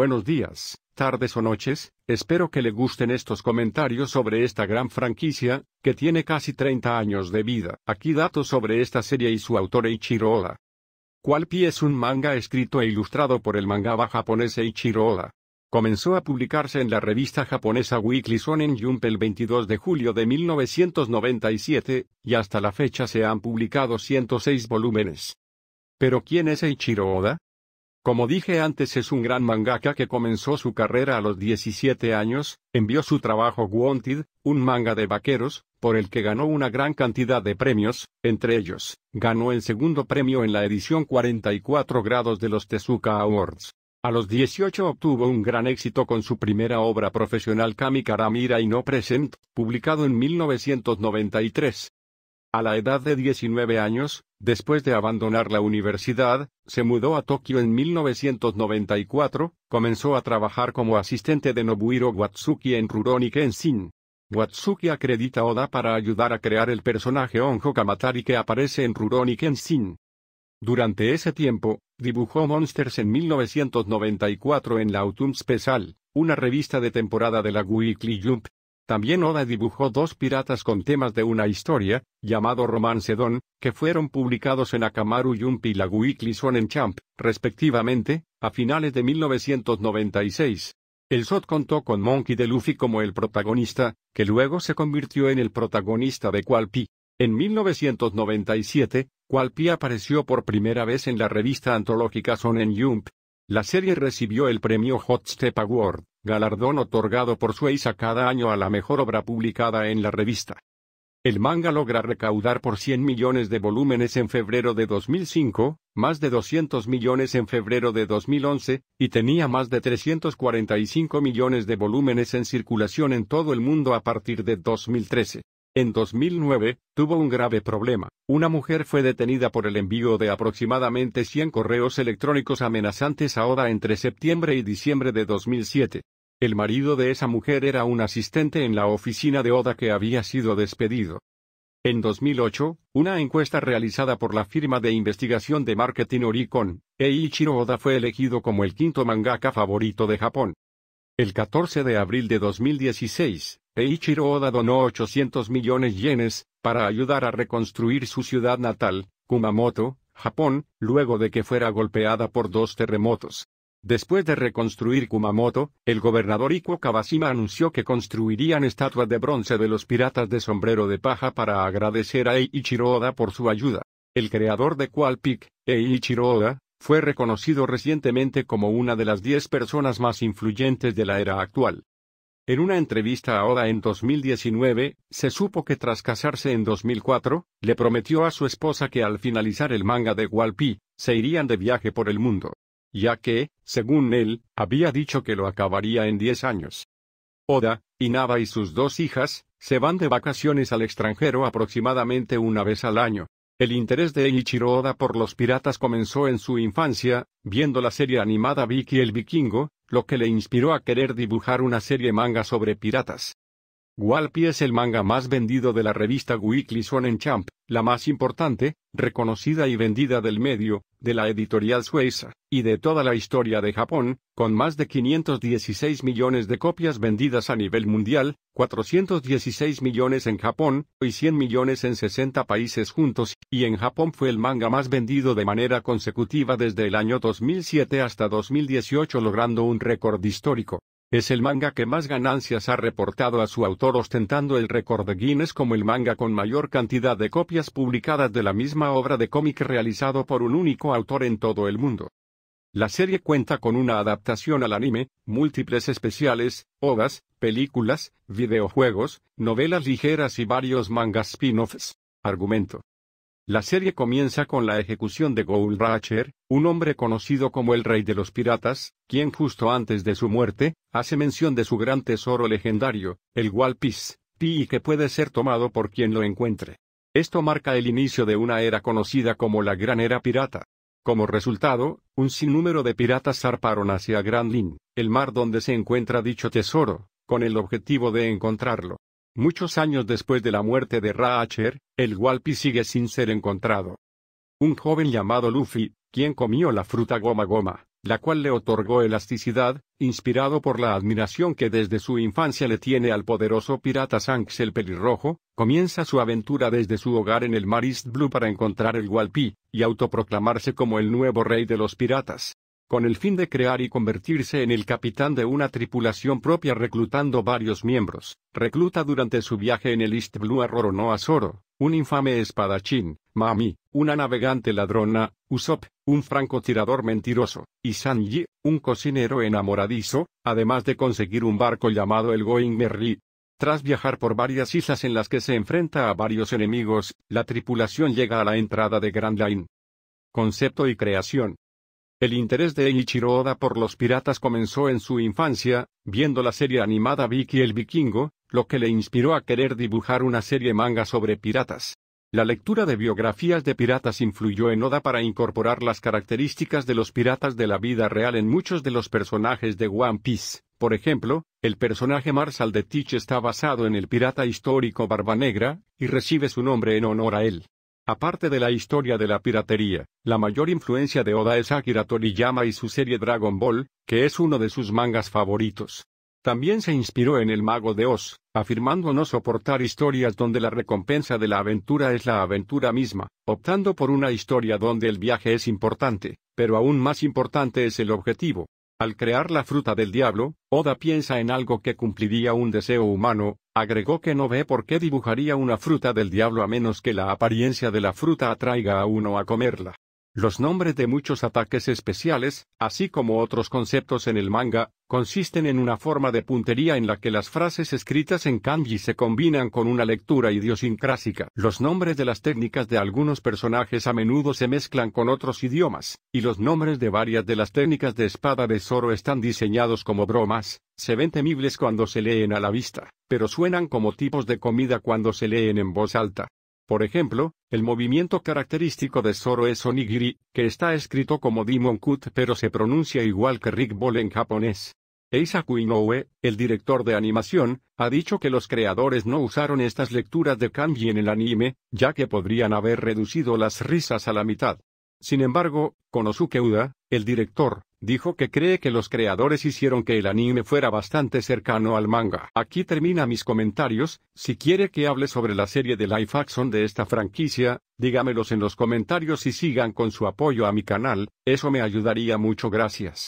Buenos días, tardes o noches, espero que le gusten estos comentarios sobre esta gran franquicia, que tiene casi 30 años de vida. Aquí datos sobre esta serie y su autor Eiichiro Oda. Qualpi es un manga escrito e ilustrado por el mangaba japonés Eiichiro Oda. Comenzó a publicarse en la revista japonesa Weekly Shonen Jump el 22 de julio de 1997, y hasta la fecha se han publicado 106 volúmenes. ¿Pero quién es Eiichiro Oda? Como dije antes es un gran mangaka que comenzó su carrera a los 17 años, envió su trabajo Wanted, un manga de vaqueros, por el que ganó una gran cantidad de premios, entre ellos, ganó el segundo premio en la edición 44 grados de los Tezuka Awards. A los 18 obtuvo un gran éxito con su primera obra profesional Kami Karamira y No Present, publicado en 1993. A la edad de 19 años, Después de abandonar la universidad, se mudó a Tokio en 1994, comenzó a trabajar como asistente de Nobuhiro Watsuki en Rurouni Kenshin. Watsuki acredita Oda para ayudar a crear el personaje Onjo Kamatari que aparece en Rurouni Kenshin. Durante ese tiempo, dibujó Monsters en 1994 en la Autumn Special, una revista de temporada de la Weekly Jump, también Oda dibujó dos piratas con temas de una historia, llamado Romance Don, que fueron publicados en Akamaru Jump y la Weekly Champ, respectivamente, a finales de 1996. El SOT contó con Monkey de Luffy como el protagonista, que luego se convirtió en el protagonista de Qualpi. En 1997, Qualpi apareció por primera vez en la revista antológica Sonen Jump. La serie recibió el premio Hot Step Award, galardón otorgado por Suiza cada año a la mejor obra publicada en la revista. El manga logra recaudar por 100 millones de volúmenes en febrero de 2005, más de 200 millones en febrero de 2011, y tenía más de 345 millones de volúmenes en circulación en todo el mundo a partir de 2013. En 2009, tuvo un grave problema. Una mujer fue detenida por el envío de aproximadamente 100 correos electrónicos amenazantes a Oda entre septiembre y diciembre de 2007. El marido de esa mujer era un asistente en la oficina de Oda que había sido despedido. En 2008, una encuesta realizada por la firma de investigación de marketing Oricon, Eiichiro Oda fue elegido como el quinto mangaka favorito de Japón. El 14 de abril de 2016, Eiichiro Oda donó 800 millones yenes, para ayudar a reconstruir su ciudad natal, Kumamoto, Japón, luego de que fuera golpeada por dos terremotos. Después de reconstruir Kumamoto, el gobernador Iku Kawashima anunció que construirían estatuas de bronce de los piratas de sombrero de paja para agradecer a Eiichiro Oda por su ayuda. El creador de Qual Eiichiro Oda, fue reconocido recientemente como una de las diez personas más influyentes de la era actual. En una entrevista a Oda en 2019, se supo que tras casarse en 2004, le prometió a su esposa que al finalizar el manga de Walpi, se irían de viaje por el mundo ya que, según él, había dicho que lo acabaría en diez años. Oda, Inaba y sus dos hijas, se van de vacaciones al extranjero aproximadamente una vez al año. El interés de Ichiro Oda por los piratas comenzó en su infancia, viendo la serie animada Vicky el Vikingo, lo que le inspiró a querer dibujar una serie manga sobre piratas. Walpi es el manga más vendido de la revista Weekly Shonen Champ, la más importante, reconocida y vendida del medio, de la editorial Sueza, y de toda la historia de Japón, con más de 516 millones de copias vendidas a nivel mundial, 416 millones en Japón, y 100 millones en 60 países juntos, y en Japón fue el manga más vendido de manera consecutiva desde el año 2007 hasta 2018 logrando un récord histórico. Es el manga que más ganancias ha reportado a su autor ostentando el récord de Guinness como el manga con mayor cantidad de copias publicadas de la misma obra de cómic realizado por un único autor en todo el mundo. La serie cuenta con una adaptación al anime, múltiples especiales, odas, películas, videojuegos, novelas ligeras y varios mangas spin-offs. Argumento. La serie comienza con la ejecución de Goul racher un hombre conocido como el Rey de los Piratas, quien justo antes de su muerte, hace mención de su gran tesoro legendario, el Walpis, y que puede ser tomado por quien lo encuentre. Esto marca el inicio de una era conocida como la Gran Era Pirata. Como resultado, un sinnúmero de piratas zarparon hacia Grand Lin, el mar donde se encuentra dicho tesoro, con el objetivo de encontrarlo. Muchos años después de la muerte de Raacher, el Walpi sigue sin ser encontrado. Un joven llamado Luffy, quien comió la fruta goma goma, la cual le otorgó elasticidad, inspirado por la admiración que desde su infancia le tiene al poderoso pirata Sanks el pelirrojo, comienza su aventura desde su hogar en el Marist Blue para encontrar el Walpi, y autoproclamarse como el nuevo rey de los piratas con el fin de crear y convertirse en el capitán de una tripulación propia reclutando varios miembros. Recluta durante su viaje en el East Blue a Roronoa Zoro, un infame espadachín, Mami, una navegante ladrona, Usopp, un francotirador mentiroso, y Sanji, un cocinero enamoradizo, además de conseguir un barco llamado el Going Merry. Tras viajar por varias islas en las que se enfrenta a varios enemigos, la tripulación llega a la entrada de Grand Line. Concepto y creación. El interés de Eiichiro Oda por los piratas comenzó en su infancia, viendo la serie animada Vicky el Vikingo, lo que le inspiró a querer dibujar una serie manga sobre piratas. La lectura de biografías de piratas influyó en Oda para incorporar las características de los piratas de la vida real en muchos de los personajes de One Piece. Por ejemplo, el personaje Marshall de Teach está basado en el pirata histórico Barbanegra y recibe su nombre en honor a él. Aparte de la historia de la piratería, la mayor influencia de Oda es Akira Toriyama y su serie Dragon Ball, que es uno de sus mangas favoritos. También se inspiró en El Mago de Oz, afirmando no soportar historias donde la recompensa de la aventura es la aventura misma, optando por una historia donde el viaje es importante, pero aún más importante es el objetivo, al crear la fruta del diablo, Oda piensa en algo que cumpliría un deseo humano, agregó que no ve por qué dibujaría una fruta del diablo a menos que la apariencia de la fruta atraiga a uno a comerla. Los nombres de muchos ataques especiales, así como otros conceptos en el manga, consisten en una forma de puntería en la que las frases escritas en kanji se combinan con una lectura idiosincrásica. Los nombres de las técnicas de algunos personajes a menudo se mezclan con otros idiomas, y los nombres de varias de las técnicas de espada de Zoro están diseñados como bromas, se ven temibles cuando se leen a la vista, pero suenan como tipos de comida cuando se leen en voz alta. Por ejemplo, el movimiento característico de Zoro es onigiri, que está escrito como Demon Cut pero se pronuncia igual que Rick Ball en japonés. Eisaku Inoue, el director de animación, ha dicho que los creadores no usaron estas lecturas de kanji en el anime, ya que podrían haber reducido las risas a la mitad. Sin embargo, Konosuke Uda, el director, Dijo que cree que los creadores hicieron que el anime fuera bastante cercano al manga. Aquí termina mis comentarios, si quiere que hable sobre la serie de Life action de esta franquicia, dígamelos en los comentarios y sigan con su apoyo a mi canal, eso me ayudaría mucho gracias.